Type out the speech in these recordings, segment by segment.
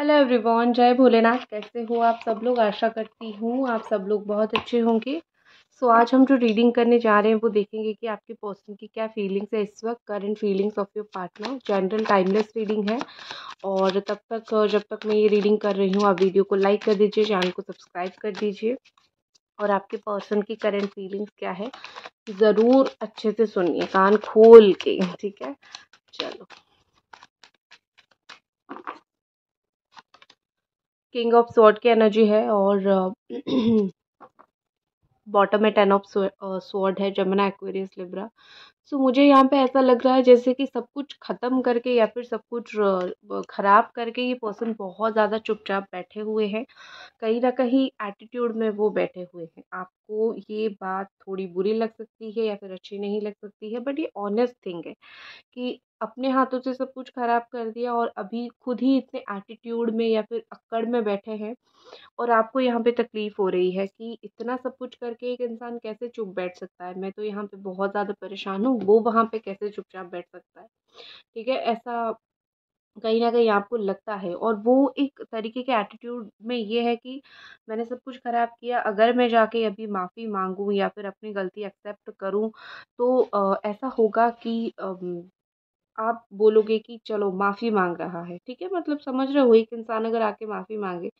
hello everyone जय भोलेनाथ कैसे हो आप सब लोग आशा करती हूँ आप सब लोग बहुत अच्छे होंगे सो so, आज हम जो रीडिंग करने जा रहे हैं वो देखेंगे कि आपके पर्सन की क्या फीलिंग्स है इस वक्त current feelings of your partner general timeless reading है और तब तक जब तक मैं ये रीडिंग कर रही हूँ आप वीडियो को लाइक कर दीजिए चैनल को सब्सक्राइब कर दीजिए और आपके पर्सन की करंट फीलिंग्स क्या है ज़रूर अच्छे से सुनिए कान खोल के ठीक है चलो किंग ऑफ स्वॉर्ड की एनर्जी है और बॉटम में टेन ऑफ स्वॉर्ड है जमुना एक्वेरियस लिब्रा सो मुझे यहाँ पे ऐसा लग रहा है जैसे कि सब कुछ ख़त्म करके या फिर सब कुछ ख़राब करके ये पर्सन बहुत ज़्यादा चुपचाप बैठे हुए हैं कहीं ना कहीं एटीट्यूड में वो बैठे हुए हैं आपको ये बात थोड़ी बुरी लग सकती है या फिर अच्छी नहीं लग सकती है बट ये ऑनेस्ट थिंग है कि अपने हाथों से सब कुछ ख़राब कर दिया और अभी खुद ही इतने एटीट्यूड में या फिर अक्कड़ में बैठे हैं और आपको यहाँ पे तकलीफ़ हो रही है कि इतना सब कुछ करके एक इंसान कैसे चुप बैठ सकता है मैं तो यहाँ पे बहुत ज़्यादा परेशान हूँ वो वहाँ पे कैसे चुपचाप बैठ सकता है ठीक है ऐसा कहीं ना कहीं आपको लगता है और वो एक तरीके के एटीट्यूड में ये है कि मैंने सब कुछ ख़राब किया अगर मैं जाके अभी माफ़ी मांगूँ या फिर अपनी गलती एक्सेप्ट करूँ तो ऐसा होगा कि आप बोलोगे कि चलो माफ़ी मांग रहा है ठीक है मतलब समझ रहे हो एक इंसान अगर आके माफ़ी मांगे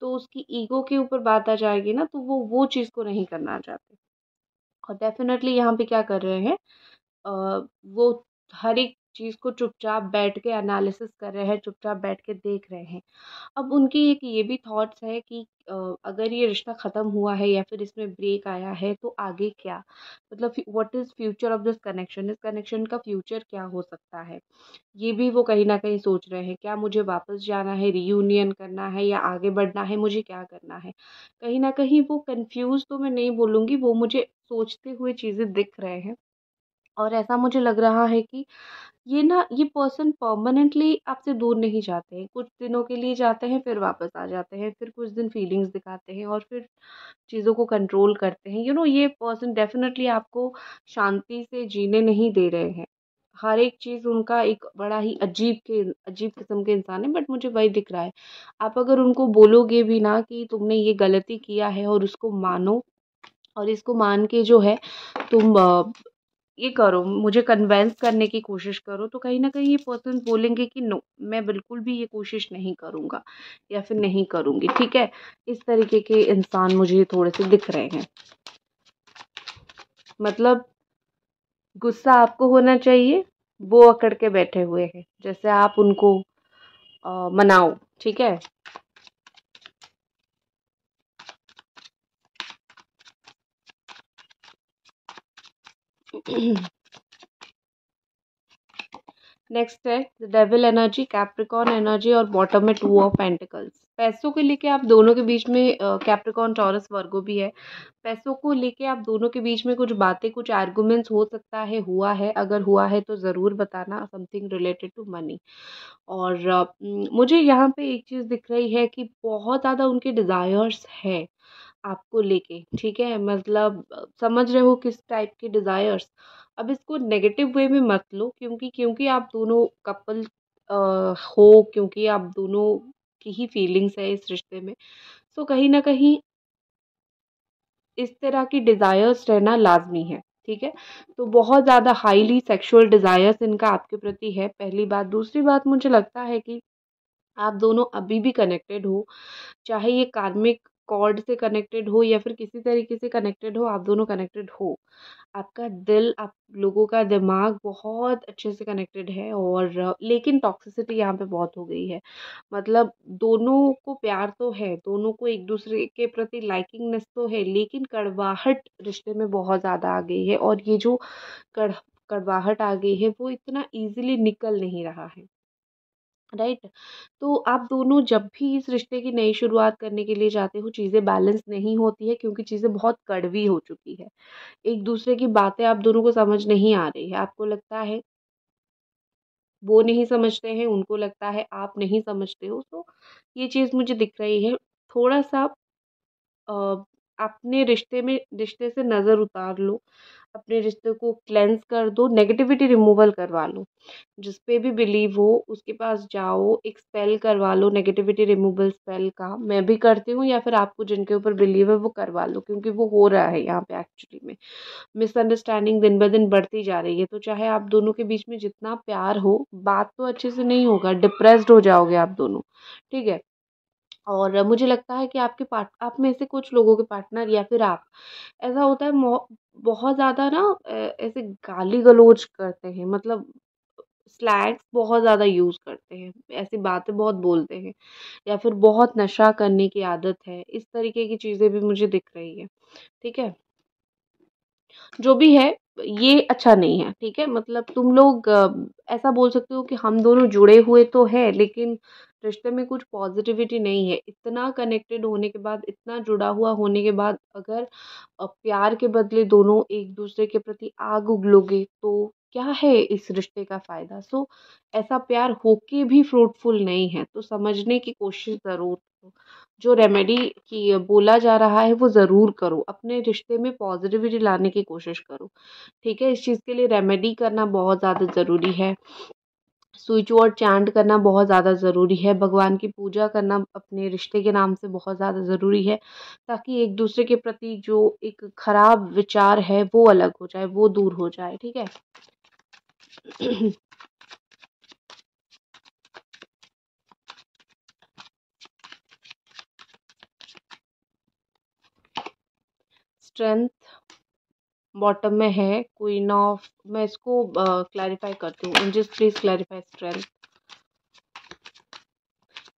तो उसकी ईगो के ऊपर बात आ जाएगी ना तो वो वो चीज़ को नहीं करना चाहते और डेफिनेटली यहाँ पे क्या कर रहे हैं वो हर एक चीज़ को चुपचाप बैठ के एनालिसिस कर रहे हैं चुपचाप बैठ के देख रहे हैं अब उनकी एक ये भी थॉट्स है कि अगर ये रिश्ता ख़त्म हुआ है या फिर इसमें ब्रेक आया है तो आगे क्या मतलब what is future of this connection इस कनेक्शन का फ्यूचर क्या हो सकता है ये भी वो कहीं ना कहीं सोच रहे हैं क्या मुझे वापस जाना है रीयूनियन करना है या आगे बढ़ना है मुझे क्या करना है कहीं ना कहीं वो कन्फ्यूज़ तो मैं नहीं बोलूँगी वो मुझे सोचते हुए चीज़ें दिख रहे हैं और ऐसा मुझे लग रहा है कि ये ना ये पर्सन परमानेंटली आपसे दूर नहीं जाते हैं कुछ दिनों के लिए जाते हैं फिर वापस आ जाते हैं फिर कुछ दिन फीलिंग्स दिखाते हैं और फिर चीज़ों को कंट्रोल करते हैं यू नो ये पर्सन डेफिनेटली आपको शांति से जीने नहीं दे रहे हैं हर एक चीज़ उनका एक बड़ा ही अजीब के अजीब किस्म के इंसान है बट मुझे वही दिख रहा है आप अगर उनको बोलोगे भी ना कि तुमने ये गलती किया है और उसको मानो और इसको मान के जो है तुम ये करो मुझे कन्वेंस करने की कोशिश करो तो कहीं ना कहीं ये पर्सन बोलेंगे कि नो मैं बिल्कुल भी ये कोशिश नहीं करूँगा या फिर नहीं करूँगी ठीक है इस तरीके के इंसान मुझे थोड़े से दिख रहे हैं मतलब गुस्सा आपको होना चाहिए वो अकड़ के बैठे हुए हैं जैसे आप उनको आ, मनाओ ठीक है नेक्स्ट है डेविल एनर्जी कैप्रिकॉन एनर्जी और बॉटम में टू ऑफ पेंटिकल्स पैसों के लेके आप दोनों के बीच में कैप्रिकॉन टॉरस वर्गो भी है पैसों को लेके आप दोनों के बीच में कुछ बातें कुछ आर्गूमेंट्स हो सकता है हुआ है अगर हुआ है तो ज़रूर बताना समथिंग रिलेटेड टू मनी और uh, मुझे यहाँ पे एक चीज़ दिख रही है कि बहुत ज़्यादा उनके डिज़ायर्स हैं आपको लेके ठीक है मतलब समझ रहे हो किस टाइप के डिज़ायर्स अब इसको नेगेटिव वे में मत लो क्योंकि क्योंकि आप दोनों कपल हो क्योंकि आप दोनों की ही फीलिंग्स है इस रिश्ते में सो तो कहीं ना कहीं इस तरह की डिज़ायर्स रहना लाजमी है ठीक है तो बहुत ज़्यादा हाईली सेक्सुअल डिज़ायर्स इनका आपके प्रति है पहली बात दूसरी बात मुझे लगता है कि आप दोनों अभी भी कनेक्टेड हो चाहे ये कार्मिक कॉर्ड से कनेक्टेड हो या फिर किसी तरीके से कनेक्टेड हो आप दोनों कनेक्टेड हो आपका दिल आप लोगों का दिमाग बहुत अच्छे से कनेक्टेड है और लेकिन टॉक्सिसिटी यहाँ पे बहुत हो गई है मतलब दोनों को प्यार तो है दोनों को एक दूसरे के प्रति लाइकिंगनेस तो है लेकिन कड़वाहट रिश्ते में बहुत ज़्यादा आ गई है और ये जो कड़ कड़वाहट आ गई है वो इतना ईजिली निकल नहीं रहा है राइट तो आप दोनों जब भी इस रिश्ते की नई शुरुआत करने के लिए जाते हो चीज़ें बैलेंस नहीं होती है क्योंकि चीज़ें बहुत कड़वी हो चुकी है एक दूसरे की बातें आप दोनों को समझ नहीं आ रही है आपको लगता है वो नहीं समझते हैं उनको लगता है आप नहीं समझते हो तो ये चीज़ मुझे दिख रही है थोड़ा सा अपने रिश्ते में रिश्ते से नज़र उतार लो अपने रिश्ते को क्लेंस कर दो नेगेटिविटी रिमूवल करवा लो जिस पे भी बिलीव हो उसके पास जाओ एक स्पेल करवा लो नेगेटिविटी रिमूवल स्पेल का मैं भी करती हूँ या फिर आपको जिनके ऊपर बिलीव है वो करवा लो क्योंकि वो हो रहा है यहाँ पे एक्चुअली में मिसअंडरस्टैंडिंग दिन ब दिन बढ़ती जा रही है तो चाहे आप दोनों के बीच में जितना प्यार हो बात तो अच्छे से नहीं होगा डिप्रेस्ड हो जाओगे आप दोनों ठीक है और मुझे लगता है कि आपके पार्ट आप में से कुछ लोगों के पार्टनर या फिर आप ऐसा होता है बहुत ज़्यादा ना ऐसे गाली गलौज करते हैं मतलब स्लैग्स बहुत ज़्यादा यूज़ करते हैं ऐसी बातें बहुत बोलते हैं या फिर बहुत नशा करने की आदत है इस तरीके की चीज़ें भी मुझे दिख रही है ठीक है जो भी है ये अच्छा नहीं है ठीक है मतलब तुम लोग ऐसा बोल सकते हो कि हम दोनों जुड़े हुए तो है लेकिन रिश्ते में कुछ पॉजिटिविटी नहीं है इतना कनेक्टेड होने के बाद इतना जुड़ा हुआ होने के बाद अगर प्यार के बदले दोनों एक दूसरे के प्रति आग उगलोगे तो क्या है इस रिश्ते का फ़ायदा सो ऐसा प्यार होके भी फ्रूटफुल नहीं है तो समझने की कोशिश ज़रूर करो जो रेमेडी की बोला जा रहा है वो ज़रूर करो अपने रिश्ते में पॉजिटिविटी लाने की कोशिश करो ठीक है इस चीज़ के लिए रेमेडी करना बहुत ज़्यादा ज़रूरी है स्विच वर्ड चैंट करना बहुत ज़्यादा ज़रूरी है भगवान की पूजा करना अपने रिश्ते के नाम से बहुत ज़्यादा ज़रूरी है ताकि एक दूसरे के प्रति जो एक ख़राब विचार है वो अलग हो जाए वो दूर हो जाए ठीक है स्ट्रेंथ बॉटम में है क्वीन ऑफ मैं इसको क्लैरिफाई करती हूँ जिस please clarify strength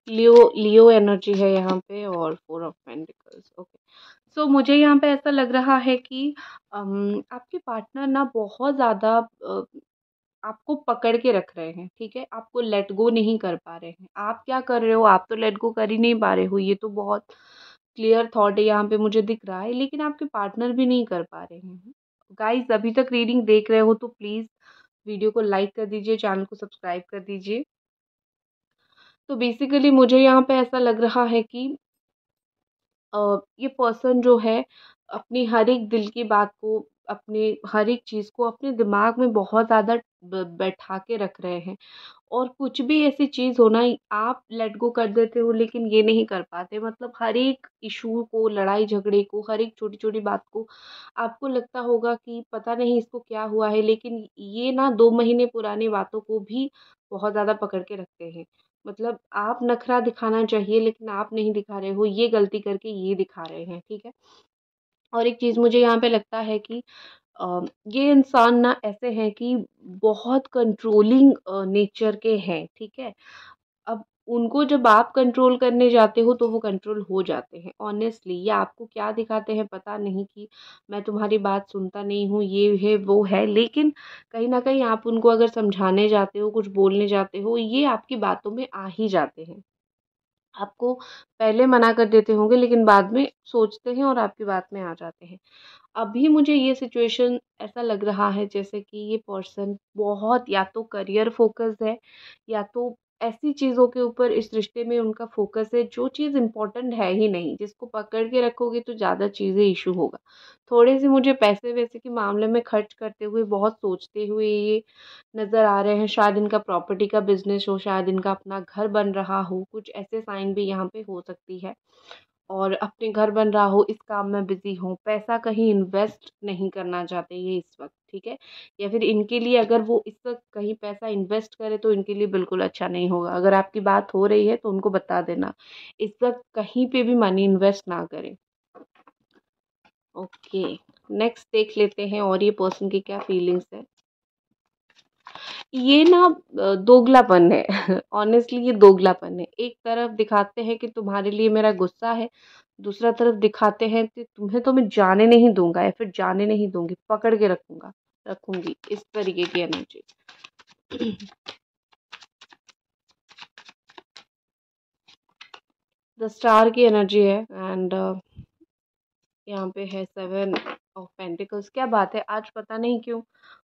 Leo Leo energy है यहाँ पे और four of pentacles okay so मुझे यहाँ पे ऐसा लग रहा है कि आपके पार्टनर ना बहुत ज़्यादा आपको पकड़ के रख रहे हैं ठीक है आपको लेट गो नहीं कर पा रहे हैं आप क्या कर रहे हो आप तो लेट गो कर ही नहीं पा रहे हो ये तो बहुत क्लियर थॉट है यहाँ पे मुझे दिख रहा है लेकिन आपके पार्टनर भी नहीं कर पा रहे हैं गाइस अभी तक रीडिंग देख रहे हो तो प्लीज़ वीडियो को लाइक कर दीजिए चैनल को सब्सक्राइब कर दीजिए तो बेसिकली मुझे यहाँ पे ऐसा लग रहा है कि ये पर्सन जो है अपनी हर एक दिल की बात को अपने हर एक चीज़ को अपने दिमाग में बहुत ज़्यादा बैठा के रख रहे हैं और कुछ भी ऐसी चीज़ होना आप लेट गो कर देते हो लेकिन ये नहीं कर पाते मतलब हर एक इशू को लड़ाई झगड़े को हर एक छोटी छोटी बात को आपको लगता होगा कि पता नहीं इसको क्या हुआ है लेकिन ये ना दो महीने पुराने बातों को भी बहुत ज़्यादा पकड़ के रखते हैं मतलब आप नखरा दिखाना चाहिए लेकिन आप नहीं दिखा रहे हो ये गलती करके ये दिखा रहे हैं ठीक है और एक चीज़ मुझे यहाँ पे लगता है कि ये इंसान ना ऐसे हैं कि बहुत कंट्रोलिंग नेचर के हैं ठीक है अब उनको जब आप कंट्रोल करने जाते हो तो वो कंट्रोल हो जाते हैं ऑनेस्टली ये आपको क्या दिखाते हैं पता नहीं कि मैं तुम्हारी बात सुनता नहीं हूँ ये है वो है लेकिन कहीं ना कहीं आप उनको अगर समझाने जाते हो कुछ बोलने जाते हो ये आपकी बातों में आ ही जाते हैं आपको पहले मना कर देते होंगे लेकिन बाद में सोचते हैं और आपकी बात में आ जाते हैं अभी मुझे ये सिचुएशन ऐसा लग रहा है जैसे कि ये पर्सन बहुत या तो करियर फ़ोकस्ड है या तो ऐसी चीज़ों के ऊपर इस रिश्ते में उनका फोकस है जो चीज़ इंपॉर्टेंट है ही नहीं जिसको पकड़ के रखोगे तो ज़्यादा चीज़ें इशू होगा थोड़े से मुझे पैसे वैसे के मामले में खर्च करते हुए बहुत सोचते हुए ये नज़र आ रहे हैं शायद इनका प्रॉपर्टी का बिजनेस हो शायद इनका अपना घर बन रहा हो कुछ ऐसे साइन भी यहाँ पे हो सकती है और अपने घर बन रहा हो इस काम में बिज़ी हो पैसा कहीं इन्वेस्ट नहीं करना चाहते ये इस वक्त ठीक है या फिर इनके लिए अगर वो इस वक्त कहीं पैसा इन्वेस्ट करे तो इनके लिए बिल्कुल अच्छा नहीं होगा अगर आपकी बात हो रही है तो उनको बता देना इस वक्त कहीं पे भी मनी इन्वेस्ट ना करें ओके नेक्स्ट देख लेते हैं और ये पर्सन की क्या फीलिंग्स है ये ना दोगलापन है ऑनेस्टली ये दोगलापन है एक तरफ दिखाते हैं कि तुम्हारे लिए मेरा गुस्सा है दूसरा तरफ दिखाते हैं कि तुम्हें तो मैं जाने नहीं दूंगा या फिर जाने नहीं दूंगी पकड़ के रखूंगा रखूंगी इस तरीके की एनर्जी द स्टार की एनर्जी है एंड uh, यहाँ पे है सेवन ऑफ पेंटिकल्स क्या बात है आज पता नहीं क्यों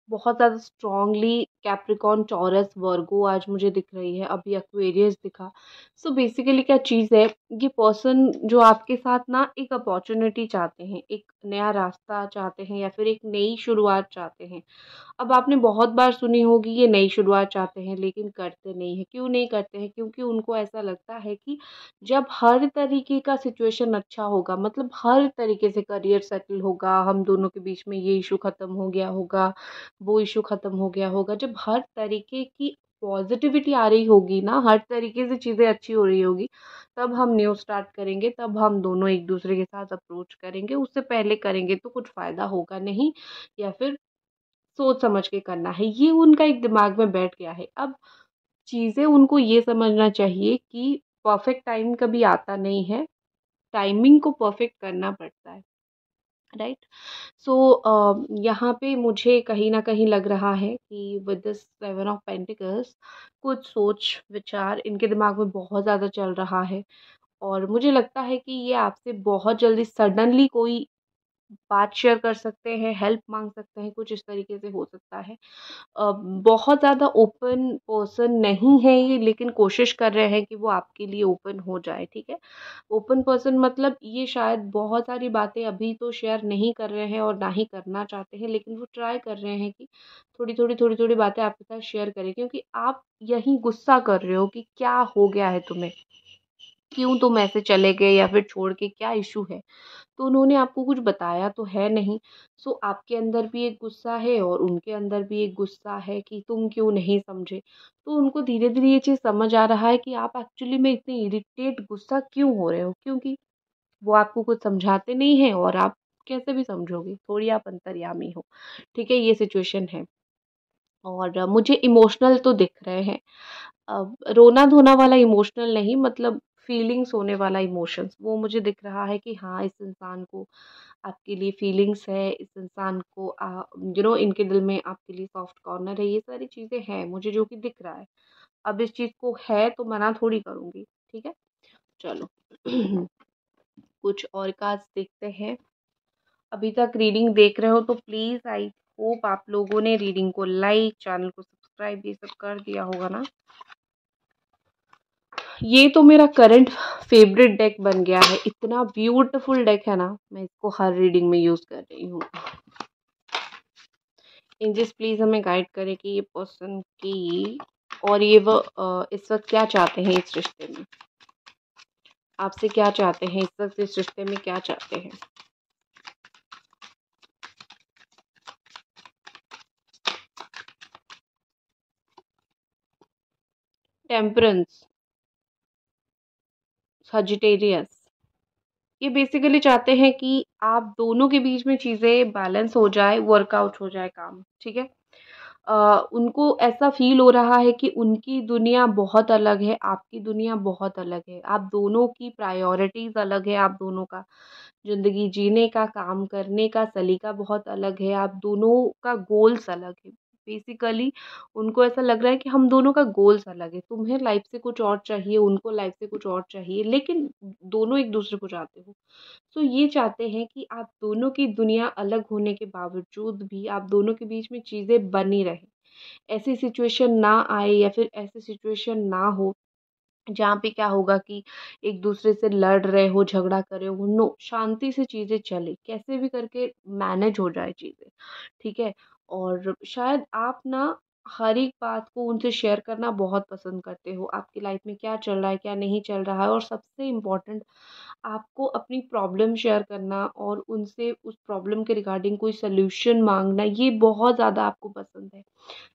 बहुत ज़्यादा स्ट्रांगली कैप्रिकॉन टॉरस वर्गो आज मुझे दिख रही है अभी एक्वेरियस दिखा सो बेसिकली क्या चीज़ है ये पर्सन जो आपके साथ ना एक अपॉर्चुनिटी चाहते हैं एक नया रास्ता चाहते हैं या फिर एक नई शुरुआत चाहते हैं अब आपने बहुत बार सुनी होगी ये नई शुरुआत चाहते हैं लेकिन करते नहीं है क्यों नहीं करते हैं क्योंकि उनको ऐसा लगता है कि जब हर तरीके का सिचुएशन अच्छा होगा मतलब हर तरीके से करियर सेटल होगा हम दोनों के बीच में ये इशू ख़त्म हो गया होगा वो इशू ख़त्म हो गया होगा जब हर तरीके की पॉजिटिविटी आ रही होगी ना हर तरीके से चीज़ें अच्छी हो रही होगी तब हम न्यू स्टार्ट करेंगे तब हम दोनों एक दूसरे के साथ अप्रोच करेंगे उससे पहले करेंगे तो कुछ फ़ायदा होगा नहीं या फिर सोच समझ के करना है ये उनका एक दिमाग में बैठ गया है अब चीज़ें उनको ये समझना चाहिए कि परफेक्ट टाइम कभी आता नहीं है टाइमिंग को परफेक्ट करना पड़ता है राइट सो यहाँ पे मुझे कहीं ना कहीं लग रहा है कि with this seven of pentacles कुछ सोच विचार इनके दिमाग में बहुत ज़्यादा चल रहा है और मुझे लगता है कि ये आपसे बहुत जल्दी सडनली कोई बात शेयर कर सकते हैं हेल्प मांग सकते हैं कुछ इस तरीके से हो सकता है बहुत ज़्यादा ओपन पर्सन नहीं है ये लेकिन कोशिश कर रहे हैं कि वो आपके लिए ओपन हो जाए ठीक है ओपन पर्सन मतलब ये शायद बहुत सारी बातें अभी तो शेयर नहीं कर रहे हैं और ना ही करना चाहते हैं लेकिन वो ट्राई कर रहे हैं कि थोड़ी थोड़ी थोड़ी थोड़ी बातें आपके साथ शेयर करें क्योंकि आप यहीं गुस्सा कर रहे हो कि क्या हो गया है तुम्हें क्यों तुम ऐसे चले गए या फिर छोड़ के क्या इशू है तो उन्होंने आपको कुछ बताया तो है नहीं सो आपके अंदर भी एक गुस्सा है और उनके अंदर भी एक गुस्सा है कि तुम क्यों नहीं समझे तो उनको धीरे धीरे ये चीज़ समझ आ रहा है कि आप एक्चुअली में इतने इरिटेट गुस्सा क्यों हो रहे हो क्योंकि वो आपको कुछ समझाते नहीं हैं और आप कैसे भी समझोगे थोड़ी आप अंतर्यामी हो ठीक है ये सिचुएशन है और मुझे इमोशनल तो दिख रहे हैं रोना धोना वाला इमोशनल नहीं मतलब फीलिंग्स होने वाला इमोशंस वो मुझे दिख रहा है कि हाँ इस इंसान को आपके लिए फीलिंग्स है इस इंसान को यू नो इनके दिल में आपके लिए सॉफ्ट कॉर्नर है ये सारी चीज़ें हैं मुझे जो कि दिख रहा है अब इस चीज़ को है तो मना थोड़ी करूँगी ठीक है चलो कुछ और काज देखते हैं अभी तक रीडिंग देख रहे हो तो प्लीज़ आई होप आप लोगों ने रीडिंग को लाइक चैनल को सब्सक्राइब ये सब कर दिया होगा ना ये तो मेरा करंट फेवरेट डेक बन गया है इतना ब्यूटीफुल डेक है ना मैं इसको हर रीडिंग में यूज़ कर रही हूँ इंजिस प्लीज़ हमें गाइड करें कि ये पर्सन की और ये वो इस वक्त क्या चाहते हैं इस रिश्ते में आपसे क्या चाहते हैं इस वक्त इस रिश्ते में क्या चाहते हैं टेम्परेंस सजिटेरियस ये बेसिकली चाहते हैं कि आप दोनों के बीच में चीज़ें बैलेंस हो जाए वर्कआउट हो जाए काम ठीक है Uh, उनको ऐसा फील हो रहा है कि उनकी दुनिया बहुत अलग है आपकी दुनिया बहुत अलग है आप दोनों की प्रायोरिटीज़ अलग है आप दोनों का ज़िंदगी जीने का काम करने का सलीका बहुत अलग है आप दोनों का गोल्स अलग है बेसिकली उनको ऐसा लग रहा है कि हम दोनों का गोल्स अलग है तुम्हें लाइफ से कुछ और चाहिए उनको लाइफ से कुछ और चाहिए लेकिन दोनों एक दूसरे को चाहते हो सो तो ये चाहते हैं कि आप दोनों की दुनिया अलग होने के बावजूद भी आप दोनों के बीच में चीज़ें बनी रहें ऐसी सिचुएशन ना आए या फिर ऐसी सिचुएशन ना हो जहाँ पे क्या होगा कि एक दूसरे से लड़ रहे हो झगड़ा कर रहे हो नो शांति से चीज़ें चले कैसे भी करके मैनेज हो जाए चीज़ें ठीक है और शायद आप ना हर एक बात को उनसे शेयर करना बहुत पसंद करते हो आपकी लाइफ में क्या चल रहा है क्या नहीं चल रहा है और सबसे इम्पॉर्टेंट आपको अपनी प्रॉब्लम शेयर करना और उनसे उस प्रॉब्लम के रिगार्डिंग कोई सल्यूशन मांगना ये बहुत ज़्यादा आपको पसंद है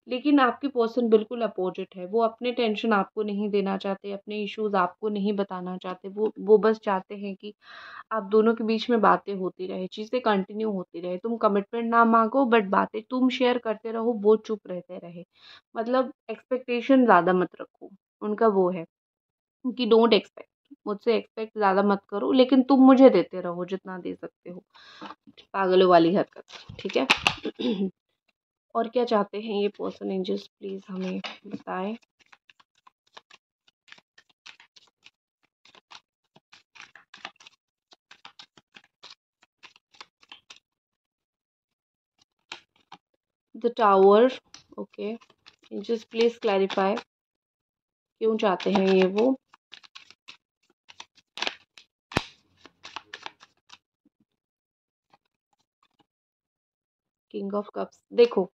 लेकिन आपके पर्सन बिल्कुल अपोजिट है वो अपने टेंशन आपको नहीं देना चाहते अपने इश्यूज आपको नहीं बताना चाहते वो वो बस चाहते हैं कि आप दोनों के बीच में बातें होती रहे चीज़ें कंटिन्यू होती रहे तुम कमिटमेंट ना मांगो बट बातें तुम शेयर करते रहो वो चुप रहते रहे मतलब एक्सपेक्टेशन ज़्यादा मत रखो उनका वो है कि डोंट एक्सपेक्ट मुझसे एक्सपेक्ट ज़्यादा मत करो लेकिन तुम मुझे देते रहो जितना दे सकते हो पागलों वाली हरकत ठीक है और क्या चाहते हैं ये पर्सनटेजेस प्लीज़ हमें बताएं the tower okay just please clarify क्यों चाहते हैं ये वो किंग ऑफ कप्स देखो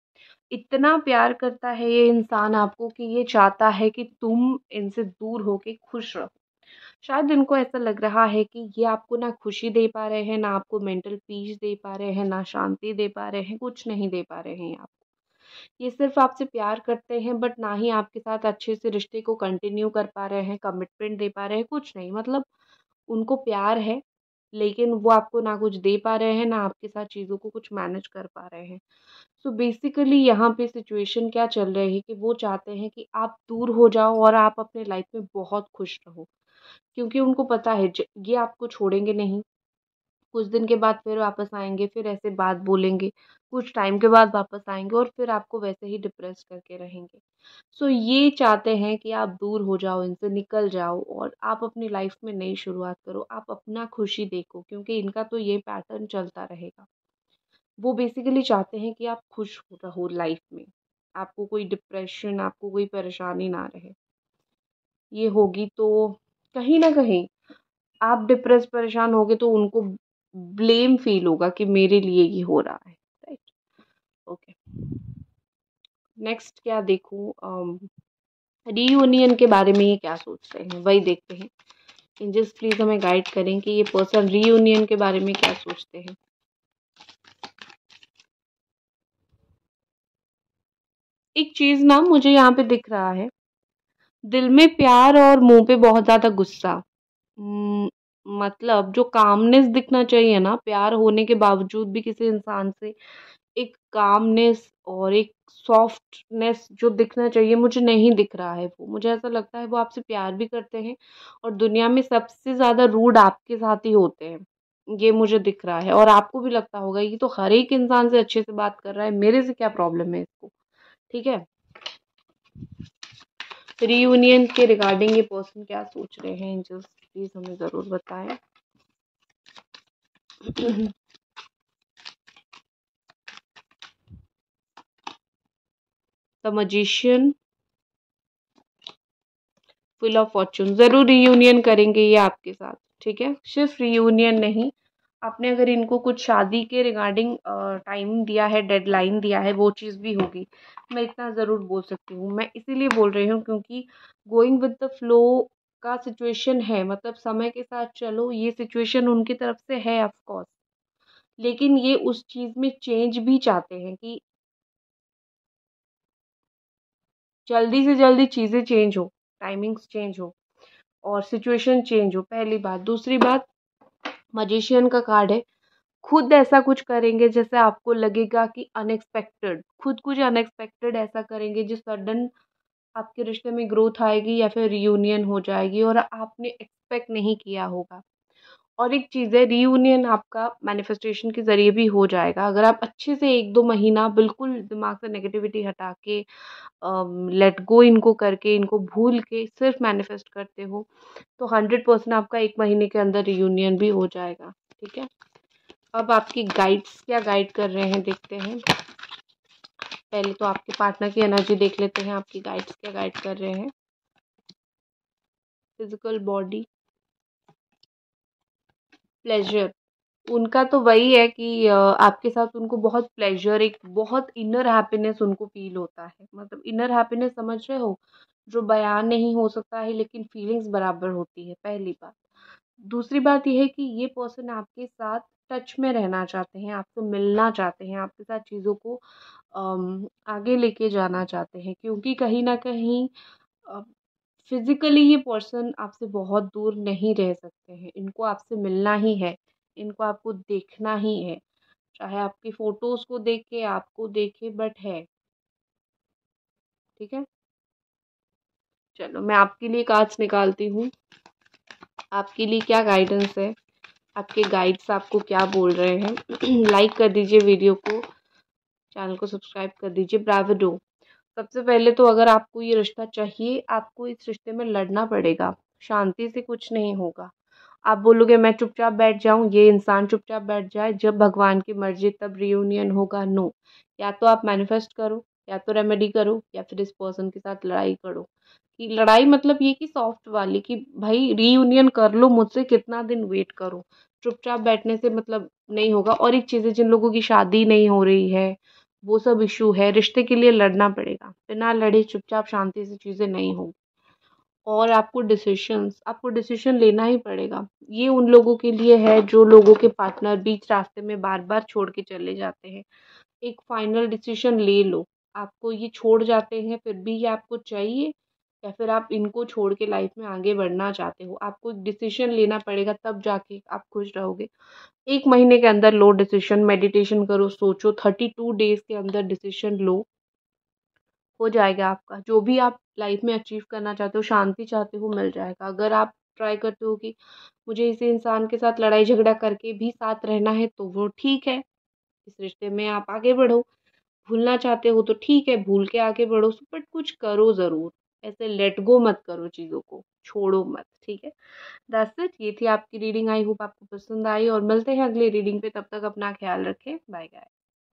इतना प्यार करता है ये इंसान आपको कि ये चाहता है कि तुम इनसे दूर होके खुश रहो शायद इनको ऐसा लग रहा है कि ये आपको ना खुशी दे पा रहे हैं ना आपको मेंटल पीस दे पा रहे हैं ना शांति दे पा रहे हैं कुछ नहीं दे पा रहे हैं आपको ये सिर्फ आपसे प्यार करते हैं बट ना ही आपके साथ अच्छे से रिश्ते को कंटिन्यू कर पा रहे हैं कमिटमेंट दे पा रहे हैं कुछ नहीं मतलब उनको प्यार है लेकिन वो आपको ना कुछ दे पा रहे हैं ना आपके साथ चीज़ों को कुछ मैनेज कर पा रहे हैं सो बेसिकली यहाँ पे सिचुएशन क्या चल रही है कि वो चाहते हैं कि आप दूर हो जाओ और आप अपने लाइफ में बहुत खुश रहो क्योंकि उनको पता है ये आपको छोड़ेंगे नहीं कुछ दिन के बाद फिर वापस आएंगे फिर ऐसे बात बोलेंगे कुछ टाइम के बाद वापस आएंगे और फिर आपको वैसे ही डिप्रेस करके रहेंगे सो ये चाहते हैं कि आप दूर हो जाओ इनसे निकल जाओ और आप अपनी लाइफ में नई शुरुआत करो आप अपना खुशी देखो क्योंकि इनका तो ये पैटर्न चलता रहेगा वो बेसिकली चाहते हैं कि आप खुश रहो लाइफ में आपको कोई डिप्रेशन आपको कोई परेशानी ना रहे ये होगी तो कहीं ना कहीं आप डिप्रेस परेशान होगे तो उनको ब्लेम फील होगा कि मेरे लिए ये हो रहा है राइट ओके नेक्स्ट क्या देखू रीयूनियन um, के बारे में ये क्या सोच रहे हैं वही देखते हैं इंजस प्लीज़ हमें गाइड करें कि ये पर्सन रीयूनियन के बारे में क्या सोचते हैं एक चीज़ ना मुझे यहाँ पे दिख रहा है दिल में प्यार और मुंह पे बहुत ज़्यादा गुस्सा hmm, मतलब जो कामनेस दिखना चाहिए ना प्यार होने के बावजूद भी किसी इंसान से एक कामनेस और एक सॉफ्टनेस जो दिखना चाहिए मुझे नहीं दिख रहा है वो मुझे ऐसा लगता है वो आपसे प्यार भी करते हैं और दुनिया में सबसे ज़्यादा रूड आपके साथ ही होते हैं ये मुझे दिख रहा है और आपको भी लगता होगा ये तो हर एक इंसान से अच्छे से बात कर रहा है मेरे से क्या प्रॉब्लम है इसको ठीक है रीयूनियन के रिगार्डिंग ये पर्सन क्या सोच रहे हैं एंजल्स प्लीज हमें ज़रूर बताएं the magician full of fortune ज़रूर रीयूनियन करेंगे ये आपके साथ ठीक है सिर्फ रीयूनियन नहीं आपने अगर इनको कुछ शादी के रिगार्डिंग टाइम दिया है डेडलाइन दिया है वो चीज़ भी होगी मैं इतना ज़रूर बोल सकती हूँ मैं इसीलिए बोल रही हूँ क्योंकि गोइंग विद द फ्लो का सिचुएशन है मतलब समय के साथ चलो ये सिचुएशन उनकी तरफ से है ऑफकोर्स लेकिन ये उस चीज़ में चेंज भी चाहते हैं कि जल्दी से जल्दी चीज़ें चेंज हो टाइमिंग्स चेंज हो और सिचुएशन चेंज हो पहली बात दूसरी बात मजिशियन का कार्ड है खुद ऐसा कुछ करेंगे जैसे आपको लगेगा कि अनएक्सपेक्टेड खुद कुछ अनएक्सपेक्टेड ऐसा करेंगे जो सडन आपके रिश्ते में ग्रोथ आएगी या फिर रियूनियन हो जाएगी और आपने एक्सपेक्ट नहीं किया होगा और एक चीज़ है रीयूनियन आपका मैनिफेस्टेशन के ज़रिए भी हो जाएगा अगर आप अच्छे से एक दो महीना बिल्कुल दिमाग से नेगेटिविटी हटा के लेट गो इनको करके इनको भूल के सिर्फ मैनिफेस्ट करते हो तो हंड्रेड परसेंट आपका एक महीने के अंदर रीयूनियन भी हो जाएगा ठीक है अब आपकी गाइड्स क्या गाइड कर रहे हैं देखते हैं पहले तो आपके पार्टनर की एनर्जी देख लेते हैं आपकी गाइड्स क्या गाइड कर रहे हैं फिजिकल बॉडी प्लेजर उनका तो वही है कि आपके साथ उनको बहुत प्लेजर एक बहुत इनर हैप्पीनेस उनको फील होता है मतलब इनर हैप्पीनेस समझ रहे हो जो बयान नहीं हो सकता है लेकिन फीलिंग्स बराबर होती है पहली बात दूसरी बात यह है कि ये पर्सन आपके साथ टच में रहना चाहते हैं आपसे मिलना चाहते हैं आपके साथ चीज़ों को आगे लेके जाना चाहते हैं क्योंकि कहीं ना कहीं फिज़िकली ये पर्सन आपसे बहुत दूर नहीं रह सकते हैं इनको आपसे मिलना ही है इनको आपको देखना ही है चाहे आपकी फ़ोटोज़ को देखे आपको देखे बट है ठीक है चलो मैं आपके लिए कार्ड्स निकालती हूँ आपके लिए क्या गाइडेंस है आपके गाइड्स आपको क्या बोल रहे हैं लाइक कर दीजिए वीडियो को चैनल को सब्सक्राइब कर दीजिए ब्राविडो सबसे पहले तो अगर आपको ये रिश्ता चाहिए आपको इस रिश्ते में लड़ना पड़ेगा शांति से कुछ नहीं होगा आप बोलोगे मैं चुपचाप बैठ जाऊं ये इंसान चुपचाप बैठ जाए जब भगवान की मर्जी तब रियूनियन होगा नो या तो आप मैनिफेस्ट करो या तो रेमेडी करो या फिर इस पर्सन के साथ लड़ाई करो कि लड़ाई मतलब ये कि सॉफ्ट वाली कि भाई रीयूनियन कर लो मुझसे कितना दिन वेट करो चुपचाप बैठने से मतलब नहीं होगा और एक चीज़ है जिन लोगों की शादी नहीं हो रही है वो सब इशू है रिश्ते के लिए लड़ना पड़ेगा बिना लड़े चुपचाप शांति से चीज़ें नहीं होंगी और आपको डिसीशंस आपको डिसीशन लेना ही पड़ेगा ये उन लोगों के लिए है जो लोगों के पार्टनर बीच रास्ते में बार बार छोड़ के चले जाते हैं एक फाइनल डिसीशन ले लो आपको ये छोड़ जाते हैं फिर भी ये आपको चाहिए या फिर आप इनको छोड़ के लाइफ में आगे बढ़ना चाहते हो आपको एक डिसीजन लेना पड़ेगा तब जाके आप खुश रहोगे एक महीने के अंदर लो डिसीजन मेडिटेशन करो सोचो थर्टी टू डेज के अंदर डिसीजन लो हो जाएगा आपका जो भी आप लाइफ में अचीव करना चाहते हो शांति चाहते हो मिल जाएगा अगर आप ट्राई करते हो कि मुझे इस इंसान के साथ लड़ाई झगड़ा करके भी साथ रहना है तो वो ठीक है इस रिश्ते में आप आगे बढ़ो भूलना चाहते हो तो ठीक है भूल के आगे बढ़ो बट कुछ करो ज़रूर ऐसे लेट गो मत करो चीज़ों को छोड़ो मत ठीक है दस इट ये थी आपकी रीडिंग आई होप आपको पसंद आई और मिलते हैं अगले रीडिंग पे तब तक अपना ख्याल रखें बाय बाय